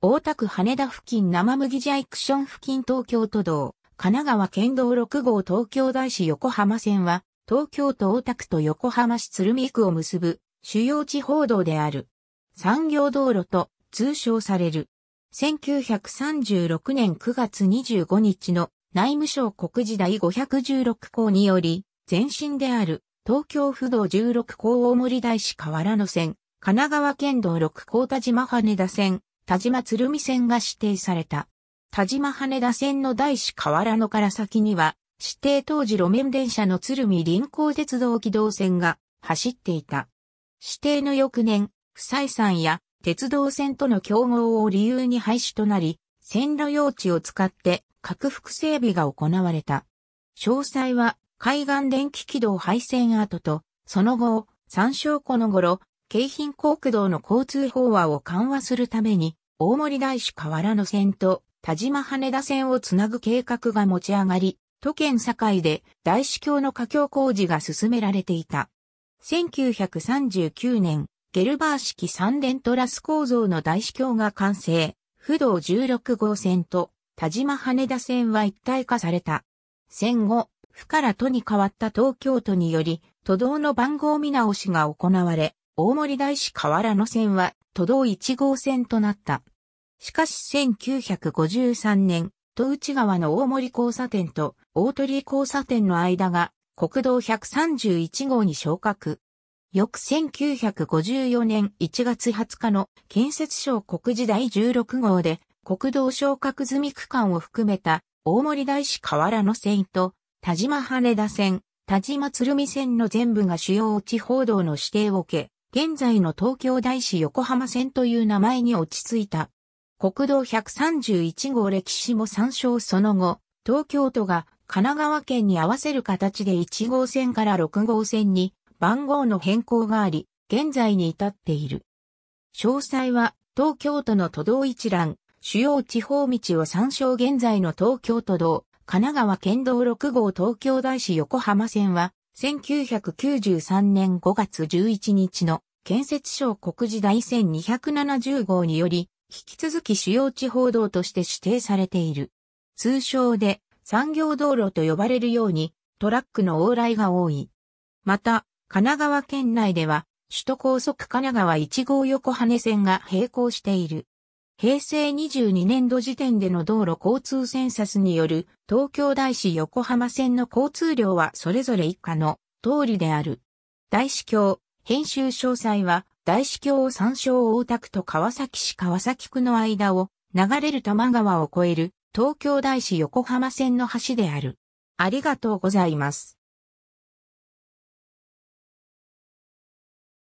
大田区羽田付近生麦ジャイクション付近東京都道、神奈川県道6号東京大市横浜線は、東京都大田区と横浜市鶴見区を結ぶ主要地方道である。産業道路と通称される。1936年9月25日の内務省国時代516項により、前身である東京府道16項大森大市河原野線、神奈川県道6項田島羽田線、田島鶴見線が指定された。田島羽田線の大師河原野から先には、指定当時路面電車の鶴見臨港鉄道軌道線が走っていた。指定の翌年、不採算や鉄道線との競合を理由に廃止となり、線路用地を使って拡幅整備が行われた。詳細は海岸電気軌道廃線跡と、その後、三照。湖の頃、京浜航空道の交通法案を緩和するために、大森大師河原の線と田島羽田線をつなぐ計画が持ち上がり、都県境で大司教の架橋工事が進められていた。1939年、ゲルバー式三連トラス構造の大司教が完成、不動16号線と田島羽田線は一体化された。戦後、府から都に変わった東京都により、都道の番号見直しが行われ、大森大師河原の線は都道1号線となった。しかし1953年、戸内川の大森交差点と大鳥交差点の間が国道131号に昇格。翌1954年1月20日の建設省国時第16号で国道昇格済み区間を含めた大森大師河原の線と田島羽田線、田島鶴見線の全部が主要地方道の指定を受け、現在の東京大師横浜線という名前に落ち着いた。国道131号歴史も参照その後、東京都が神奈川県に合わせる形で1号線から6号線に番号の変更があり、現在に至っている。詳細は東京都の都道一覧、主要地方道を参照現在の東京都道、神奈川県道6号東京大市横浜線は1993年5月11日の建設省国時第1270号により、引き続き主要地方道として指定されている。通称で産業道路と呼ばれるようにトラックの往来が多い。また、神奈川県内では首都高速神奈川1号横羽線が並行している。平成22年度時点での道路交通センサスによる東京大市横浜線の交通量はそれぞれ以下の通りである。大市橋、編集詳細は大市橋を参照大田区と川崎市川崎区の間を流れる多摩川を越える東京大市横浜線の橋である。ありがとうございます。